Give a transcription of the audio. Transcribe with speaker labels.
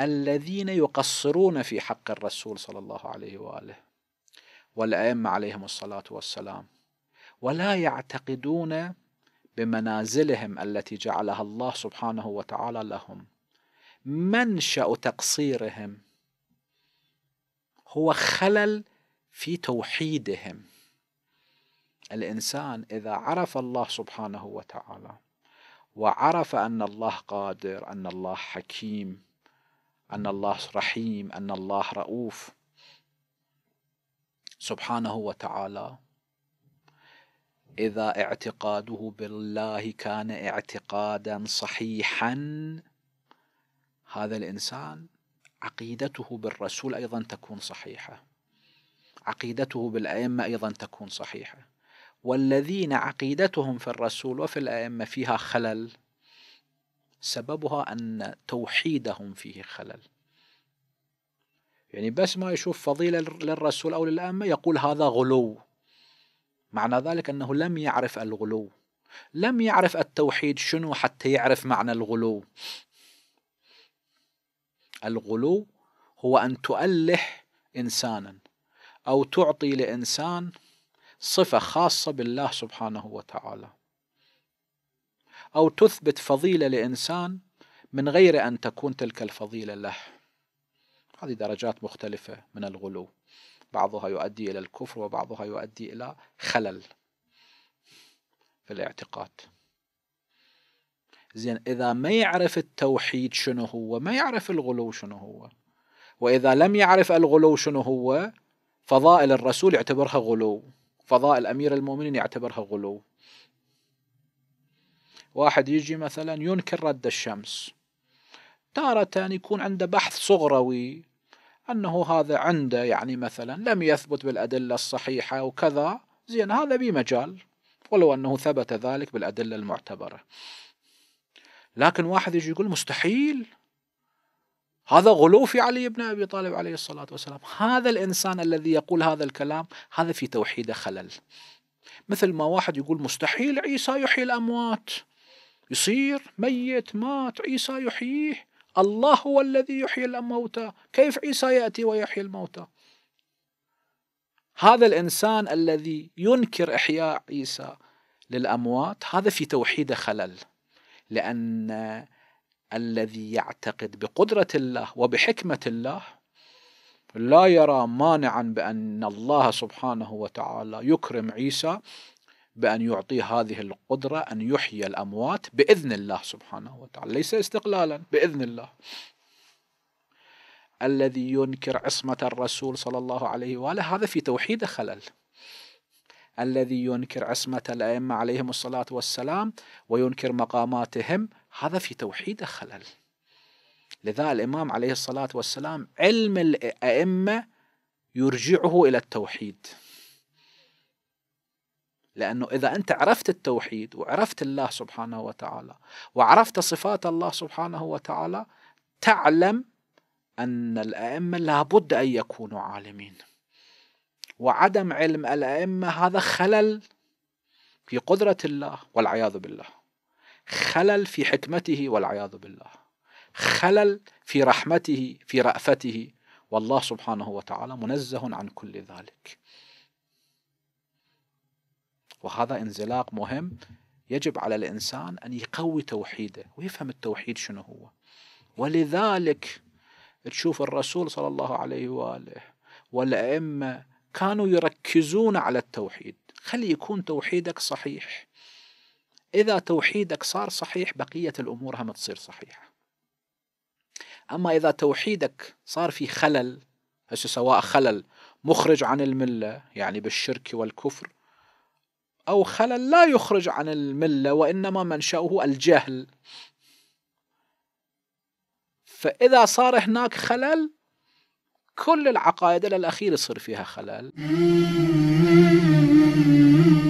Speaker 1: الذين يقصرون في حق الرسول صلى الله عليه واله والائمه عليهم الصلاه والسلام ولا يعتقدون بمنازلهم التي جعلها الله سبحانه وتعالى لهم منشا تقصيرهم هو خلل في توحيدهم الانسان اذا عرف الله سبحانه وتعالى وعرف ان الله قادر ان الله حكيم أن الله رحيم أن الله رؤوف سبحانه وتعالى إذا اعتقاده بالله كان اعتقادا صحيحا هذا الإنسان عقيدته بالرسول أيضا تكون صحيحة عقيدته بالأئمة أيضا تكون صحيحة والذين عقيدتهم في الرسول وفي الأئمة فيها خلل سببها أن توحيدهم فيه خلل يعني بس ما يشوف فضيلة للرسول أو للأمة يقول هذا غلو معنى ذلك أنه لم يعرف الغلو لم يعرف التوحيد شنو حتى يعرف معنى الغلو الغلو هو أن تؤله إنسانا أو تعطي لإنسان صفة خاصة بالله سبحانه وتعالى أو تثبت فضيلة لإنسان من غير أن تكون تلك الفضيلة له هذه درجات مختلفة من الغلو بعضها يؤدي إلى الكفر وبعضها يؤدي إلى خلل في الاعتقاد زين إذا ما يعرف التوحيد شنو هو ما يعرف الغلو شنو هو وإذا لم يعرف الغلو شنو هو فضائل الرسول يعتبرها غلو فضائل أمير المؤمنين يعتبرها غلو واحد يجي مثلا ينكر رد الشمس تارة يكون عنده بحث صغروي أنه هذا عنده يعني مثلا لم يثبت بالأدلة الصحيحة وكذا زين هذا بمجال ولو أنه ثبت ذلك بالأدلة المعتبرة لكن واحد يجي يقول مستحيل هذا غلو في علي بن ابي طالب عليه الصلاه والسلام، هذا الانسان الذي يقول هذا الكلام هذا في توحيده خلل. مثل ما واحد يقول مستحيل عيسى يحيي الاموات. يصير ميت مات عيسى يحييه الله هو الذي يحيي الموتى كيف عيسى يأتي ويحيي الموتى هذا الإنسان الذي ينكر إحياء عيسى للأموات هذا في توحيده خلل لأن الذي يعتقد بقدرة الله وبحكمة الله لا يرى مانعا بأن الله سبحانه وتعالى يكرم عيسى بأن يعطيه هذه القدرة أن يحيي الأموات بإذن الله سبحانه وتعالى ليس استقلالا بإذن الله الذي ينكر عصمة الرسول صلى الله عليه وآله هذا في توحيد خلل الذي ينكر عصمة الأئمة عليهم الصلاة والسلام وينكر مقاماتهم هذا في توحيد خلل لذا الإمام عليه الصلاة والسلام علم الأئمة يرجعه إلى التوحيد لأنه إذا أنت عرفت التوحيد وعرفت الله سبحانه وتعالى وعرفت صفات الله سبحانه وتعالى تعلم أن الأئمة لابد أن يكونوا عالمين وعدم علم الأئمة هذا خلل في قدرة الله والعياذ بالله خلل في حكمته والعياذ بالله خلل في رحمته في رأفته والله سبحانه وتعالى منزه عن كل ذلك وهذا انزلاق مهم يجب على الإنسان أن يقوي توحيده ويفهم التوحيد شنو هو ولذلك تشوف الرسول صلى الله عليه وآله والأئمة كانوا يركزون على التوحيد خلي يكون توحيدك صحيح إذا توحيدك صار صحيح بقية الأمور هم تصير صحيحة أما إذا توحيدك صار في خلل هسه سواء خلل مخرج عن الملة يعني بالشرك والكفر أو خلل لا يخرج عن الملة وإنما منشأه الجهل فإذا صار هناك خلل كل العقائد إلى الأخير يصير فيها خلل